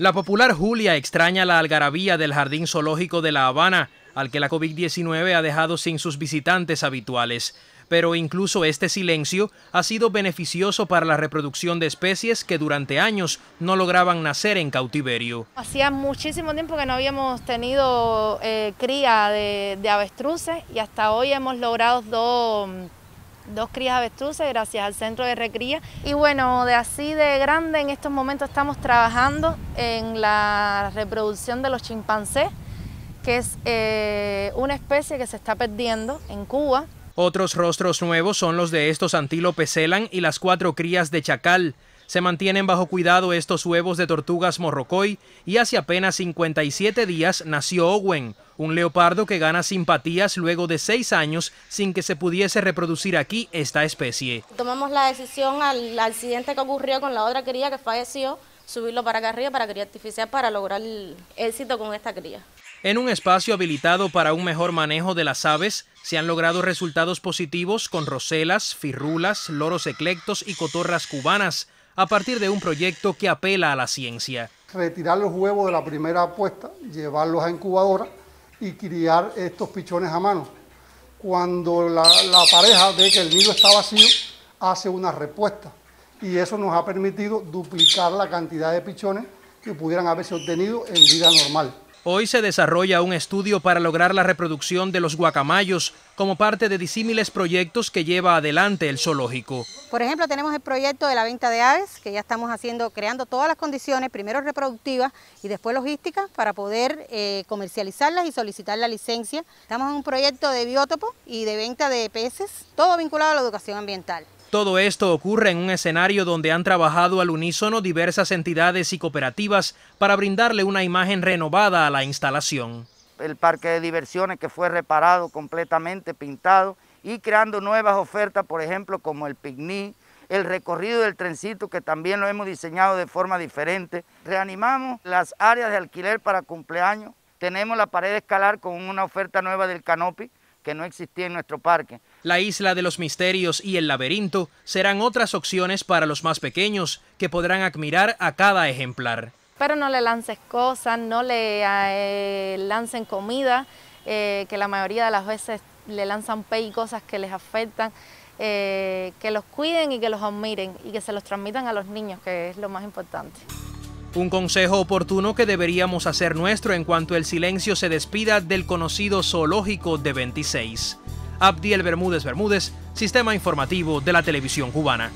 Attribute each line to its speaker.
Speaker 1: La popular Julia extraña la algarabía del Jardín Zoológico de La Habana, al que la COVID-19 ha dejado sin sus visitantes habituales. Pero incluso este silencio ha sido beneficioso para la reproducción de especies que durante años no lograban nacer en cautiverio.
Speaker 2: Hacía muchísimo tiempo que no habíamos tenido eh, cría de, de avestruces y hasta hoy hemos logrado dos dos crías avestruces gracias al centro de recría. Y bueno, de así de grande en estos momentos estamos trabajando en la reproducción de los chimpancés, que es eh, una especie que se está perdiendo en Cuba.
Speaker 1: Otros rostros nuevos son los de estos antílopes celan y las cuatro crías de chacal se mantienen bajo cuidado estos huevos de tortugas morrocoy y hace apenas 57 días nació Owen, un leopardo que gana simpatías luego de seis años sin que se pudiese reproducir aquí esta especie.
Speaker 2: Tomamos la decisión al accidente que ocurrió con la otra cría que falleció, subirlo para acá arriba para cría artificial para lograr el éxito con esta cría.
Speaker 1: En un espacio habilitado para un mejor manejo de las aves, se han logrado resultados positivos con roselas, firrulas, loros eclectos y cotorras cubanas, a partir de un proyecto que apela a la ciencia.
Speaker 3: Retirar los huevos de la primera apuesta, llevarlos a incubadora y criar estos pichones a mano. Cuando la, la pareja
Speaker 1: ve que el nido está vacío,
Speaker 3: hace una respuesta y eso nos ha permitido duplicar la cantidad de pichones que pudieran haberse obtenido en vida normal.
Speaker 1: Hoy se desarrolla un estudio para lograr la reproducción de los guacamayos como parte de disímiles proyectos que lleva adelante el zoológico.
Speaker 2: Por ejemplo, tenemos el proyecto de la venta de aves, que ya estamos haciendo, creando todas las condiciones, primero reproductivas y después logísticas, para poder eh, comercializarlas y solicitar la licencia. Estamos en un proyecto de biótopo y de venta de peces, todo vinculado a la educación ambiental.
Speaker 1: Todo esto ocurre en un escenario donde han trabajado al unísono diversas entidades y cooperativas para brindarle una imagen renovada a la instalación.
Speaker 3: El parque de diversiones que fue reparado completamente, pintado y creando nuevas ofertas, por ejemplo, como el picnic, el recorrido del trencito que también lo hemos diseñado de forma diferente. Reanimamos las áreas de alquiler para cumpleaños, tenemos la pared escalar con una oferta nueva del canopy que no existía en nuestro parque.
Speaker 1: La isla de los misterios y el laberinto serán otras opciones para los más pequeños que podrán admirar a cada ejemplar.
Speaker 2: Pero no le lances cosas, no le eh, lancen comida, eh, que la mayoría de las veces le lanzan pey, y cosas que les afectan. Eh, que los cuiden y que los admiren y que se los transmitan a los niños, que es lo más importante.
Speaker 1: Un consejo oportuno que deberíamos hacer nuestro en cuanto el silencio se despida del conocido zoológico de 26. Abdiel Bermúdez Bermúdez, Sistema Informativo de la Televisión Cubana.